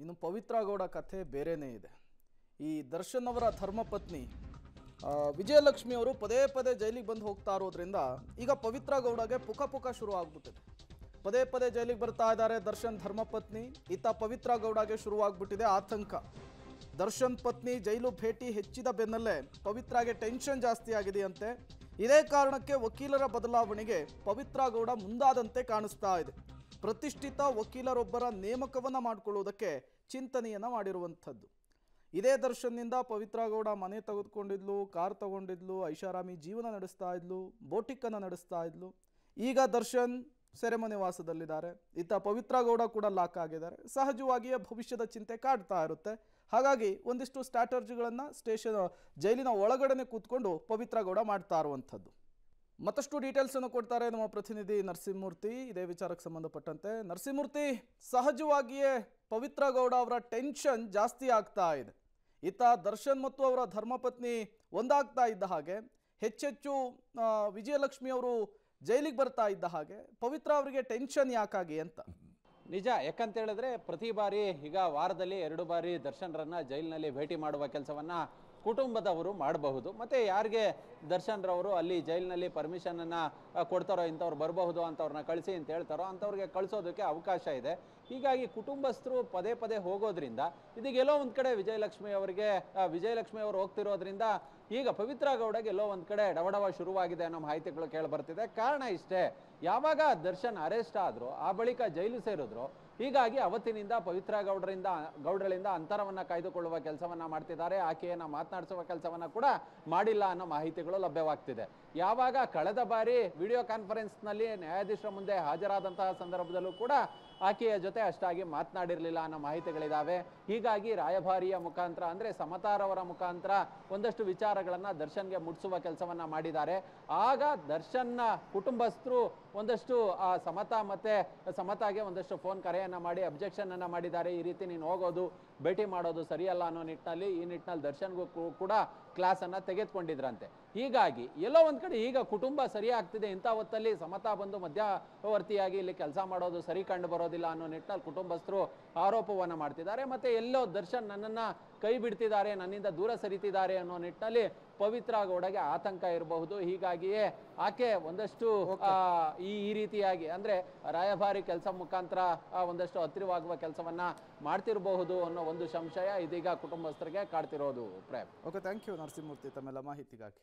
ಇನ್ನು ಪವಿತ್ರ ಗೌಡ ಕಥೆ ಬೇರೆನೇ ಇದೆ ಈ ದರ್ಶನ್ ಅವರ ಧರ್ಮಪತ್ನಿ ವಿಜಯಲಕ್ಷ್ಮಿ ಅವರು ಪದೇ ಪದೇ ಜೈಲಿಗೆ ಬಂದು ಹೋಗ್ತಾ ಇರೋದ್ರಿಂದ ಈಗ ಪವಿತ್ರ ಗೌಡಗೆ ಪುಕ ಪುಕ ಶುರು ಆಗ್ಬಿಟ್ಟಿದೆ ಪದೇ ಪದೇ ಜೈಲಿಗೆ ಬರ್ತಾ ಇದ್ದಾರೆ ದರ್ಶನ್ ಧರ್ಮಪತ್ನಿ ಈತ ಪವಿತ್ರ ಗೌಡಗೆ ಶುರುವಾಗ್ಬಿಟ್ಟಿದೆ ಆತಂಕ ದರ್ಶನ್ ಪತ್ನಿ ಜೈಲು ಭೇಟಿ ಹೆಚ್ಚಿದ ಬೆನ್ನಲ್ಲೇ ಪವಿತ್ರಾಗೆ ಟೆನ್ಷನ್ ಜಾಸ್ತಿ ಆಗಿದೆಯಂತೆ ಇದೇ ಕಾರಣಕ್ಕೆ ವಕೀಲರ ಬದಲಾವಣೆಗೆ ಪವಿತ್ರ ಗೌಡ ಮುಂದಾದಂತೆ ಕಾಣಿಸ್ತಾ ಇದೆ ಪ್ರತಿಷ್ಠಿತ ವಕೀಲರೊಬ್ಬರ ನೇಮಕವನ್ನು ಮಾಡಿಕೊಳ್ಳುವುದಕ್ಕೆ ಚಿಂತನೆಯನ್ನು ಮಾಡಿರುವಂಥದ್ದು ಇದೇ ದರ್ಶನ್ನಿಂದ ಪವಿತ್ರ ಗೌಡ ಮನೆ ತೆಗೆದುಕೊಂಡಿದ್ಲು ಕಾರ್ ತಗೊಂಡಿದ್ಲು ಐಷಾರಾಮಿ ಜೀವನ ನಡೆಸ್ತಾ ಇದ್ಲು ಬೋಟಿಕ್ಕನ್ನು ನಡೆಸ್ತಾ ಇದ್ಲು ಈಗ ದರ್ಶನ್ ಸೆರೆಮನೆ ವಾಸದಲ್ಲಿದ್ದಾರೆ ಇತ್ತ ಪವಿತ್ರ ಗೌಡ ಕೂಡ ಲಾಕ್ ಆಗಿದ್ದಾರೆ ಸಹಜವಾಗಿಯೇ ಭವಿಷ್ಯದ ಚಿಂತೆ ಕಾಡ್ತಾ ಇರುತ್ತೆ ಹಾಗಾಗಿ ಒಂದಿಷ್ಟು ಸ್ಟ್ರಾಟರ್ಜಿಗಳನ್ನು ಸ್ಟೇಷನ್ ಜೈಲಿನ ಒಳಗಡೆನೆ ಕೂತ್ಕೊಂಡು ಪವಿತ್ರ ಗೌಡ ಮಾಡ್ತಾ ಇರುವಂಥದ್ದು ಮತ್ತಷ್ಟು ಅನ್ನು ಕೊಡ್ತಾರೆ ನಮ್ಮ ಪ್ರತಿನಿಧಿ ನರಸಿಂಹಮೂರ್ತಿ ಇದೇ ವಿಚಾರಕ್ಕೆ ಸಂಬಂಧಪಟ್ಟಂತೆ ನರಸಿಂಹಮೂರ್ತಿ ಸಹಜವಾಗಿಯೇ ಪವಿತ್ರ ಗೌಡ ಅವರ ಟೆನ್ಷನ್ ಜಾಸ್ತಿ ಆಗ್ತಾ ಇದೆ ಇತ್ತ ದರ್ಶನ್ ಮತ್ತು ಅವರ ಧರ್ಮಪತ್ನಿ ಒಂದಾಗ್ತಾ ಇದ್ದ ಹಾಗೆ ಹೆಚ್ಚೆಚ್ಚು ವಿಜಯಲಕ್ಷ್ಮಿ ಅವರು ಜೈಲಿಗೆ ಬರ್ತಾ ಇದ್ದ ಹಾಗೆ ಪವಿತ್ರ ಅವರಿಗೆ ಟೆನ್ಷನ್ ಯಾಕಾಗಿ ಅಂತ ನಿಜ ಯಾಕಂತ ಹೇಳಿದ್ರೆ ಪ್ರತಿ ಬಾರಿ ಈಗ ವಾರದಲ್ಲಿ ಎರಡು ಬಾರಿ ದರ್ಶನ್ರನ್ನ ಜೈಲಿನಲ್ಲಿ ಭೇಟಿ ಮಾಡುವ ಕೆಲಸವನ್ನ ಕುಟುಂಬದವರು ಮಾಡಬಹುದು ಮತ್ತು ಯಾರಿಗೆ ದರ್ಶನ್ರವರು ಅಲ್ಲಿ ಜೈಲಿನಲ್ಲಿ ಪರ್ಮಿಷನನ್ನು ಕೊಡ್ತಾರೋ ಇಂಥವ್ರು ಬರಬಹುದು ಅಂತವ್ರನ್ನ ಕಳಿಸಿ ಅಂತ ಹೇಳ್ತಾರೋ ಅಂಥವ್ರಿಗೆ ಕಳಿಸೋದಕ್ಕೆ ಅವಕಾಶ ಇದೆ ಹೀಗಾಗಿ ಕುಟುಂಬಸ್ಥರು ಪದೇ ಪದೇ ಹೋಗೋದ್ರಿಂದ ಎಲ್ಲೋ ಒಂದು ಕಡೆ ವಿಜಯಲಕ್ಷ್ಮಿ ಅವರಿಗೆ ವಿಜಯಲಕ್ಷ್ಮಿ ಅವರು ಹೋಗ್ತಿರೋದ್ರಿಂದ ಈಗ ಪವಿತ್ರ ಗೌಡಗೆ ಎಲ್ಲೋ ಒಂದು ಕಡೆ ಡವಡವ ಶುರುವಾಗಿದೆ ಅನ್ನೋ ಮಾಹಿತಿಗಳು ಕೇಳಿ ಬರ್ತಿದೆ ಕಾರಣ ಇಷ್ಟೇ ಯಾವಾಗ ದರ್ಶನ್ ಅರೆಸ್ಟ್ ಆದ್ರು ಆ ಬಳಿಕ ಜೈಲು ಸೇರಿದ್ರು ಹೀಗಾಗಿ ಅವತ್ತಿನಿಂದ ಪವಿತ್ರ ಗೌಡರಿಂದ ಗೌಡರಿಂದ ಅಂತರವನ್ನು ಕಾಯ್ದುಕೊಳ್ಳುವ ಕೆಲಸವನ್ನ ಮಾಡ್ತಿದ್ದಾರೆ ಆಕೆಯನ್ನ ಮಾತನಾಡಿಸುವ ಕೆಲಸವನ್ನ ಕೂಡ ಮಾಡಿಲ್ಲ ಅನ್ನೋ ಮಾಹಿತಿಗಳು ಲಭ್ಯವಾಗ್ತಿದೆ ಯಾವಾಗ ಕಳೆದ ಬಾರಿ ವಿಡಿಯೋ ಕಾನ್ಫರೆನ್ಸ್ ನಲ್ಲಿ ನ್ಯಾಯಾಧೀಶರ ಮುಂದೆ ಹಾಜರಾದಂತಹ ಸಂದರ್ಭದಲ್ಲೂ ಕೂಡ ಆಕೆಯ ಜೊತೆ ಅಷ್ಟಾಗಿ ಮಾತನಾಡಿರಲಿಲ್ಲ ಅನ್ನೋ ಮಾಹಿತಿಗಳಿದ್ದಾವೆ ಹೀಗಾಗಿ ರಾಯಭಾರಿಯ ಮುಖಾಂತರ ಅಂದರೆ ಸಮತಾರವರ ಮುಖಾಂತರ ಒಂದಷ್ಟು ವಿಚಾರಗಳನ್ನು ದರ್ಶನ್ಗೆ ಮುಟ್ಟಿಸುವ ಕೆಲಸವನ್ನು ಮಾಡಿದ್ದಾರೆ ಆಗ ದರ್ಶನ್ನ ಕುಟುಂಬಸ್ಥರು ಒಂದಷ್ಟು ಆ ಸಮತಾ ಮತ್ತೆ ಸಮತಾಗೆ ಒಂದಷ್ಟು ಫೋನ್ ಕರೆಯನ್ನು ಮಾಡಿ ಅಬ್ಜೆಕ್ಷನ್ ಅನ್ನ ಮಾಡಿದ್ದಾರೆ ಈ ರೀತಿ ನೀನು ಹೋಗೋದು ಭೇಟಿ ಮಾಡೋದು ಸರಿಯಲ್ಲ ಅನ್ನೋ ನಿಟ್ಟಿನಲ್ಲಿ ಈ ನಿಟ್ಟಿನಲ್ಲಿ ದರ್ಶನ್ಗೂ ಕೂಡ ಕ್ಲಾಸನ್ನು ತೆಗೆದುಕೊಂಡಿದ್ರಂತೆ ಹೀಗಾಗಿ ಎಲ್ಲೋ ಒಂದು ಕಡೆ ಈಗ ಕುಟುಂಬ ಸರಿಯಾಗ್ತಿದೆ ಇಂಥ ಹೊತ್ತಲ್ಲಿ ಸಮತಾ ಬಂದು ಮಧ್ಯವರ್ತಿಯಾಗಿ ಇಲ್ಲಿ ಕೆಲಸ ಮಾಡೋದು ಸರಿ ಕಂಡು ಬರೋದು ಆಗೋದಿಲ್ಲ ಅನ್ನೋ ನಿಟ್ಟಿನಲ್ಲಿ ಕುಟುಂಬಸ್ಥರು ಆರೋಪವನ್ನು ಮಾಡ್ತಿದ್ದಾರೆ ಮತ್ತೆ ಎಲ್ಲೋ ದರ್ಶನ್ ನನ್ನನ್ನ ಕೈ ಬಿಡ್ತಿದ್ದಾರೆ ನನ್ನಿಂದ ದೂರ ಸರಿತಿದ್ದಾರೆ ಅನ್ನೋ ನಿಟ್ಟಿನಲ್ಲಿ ಪವಿತ್ರ ಗೌಡಗೆ ಆತಂಕ ಇರಬಹುದು ಹೀಗಾಗಿಯೇ ಆಕೆ ಒಂದಷ್ಟು ಈ ಈ ರೀತಿಯಾಗಿ ಅಂದರೆ ರಾಯಭಾರಿ ಕೆಲಸ ಮುಖಾಂತರ ಒಂದಷ್ಟು ಹತ್ತಿರವಾಗುವ ಕೆಲಸವನ್ನ ಮಾಡ್ತಿರಬಹುದು ಅನ್ನೋ ಒಂದು ಸಂಶಯ ಇದೀಗ ಕುಟುಂಬಸ್ಥರಿಗೆ ಕಾಡ್ತಿರೋದು Prem okay thank you Narasimhamurthy ತಮ್ಮೆಲ್ಲ ಮಾಹಿತಿಗಾಗಿ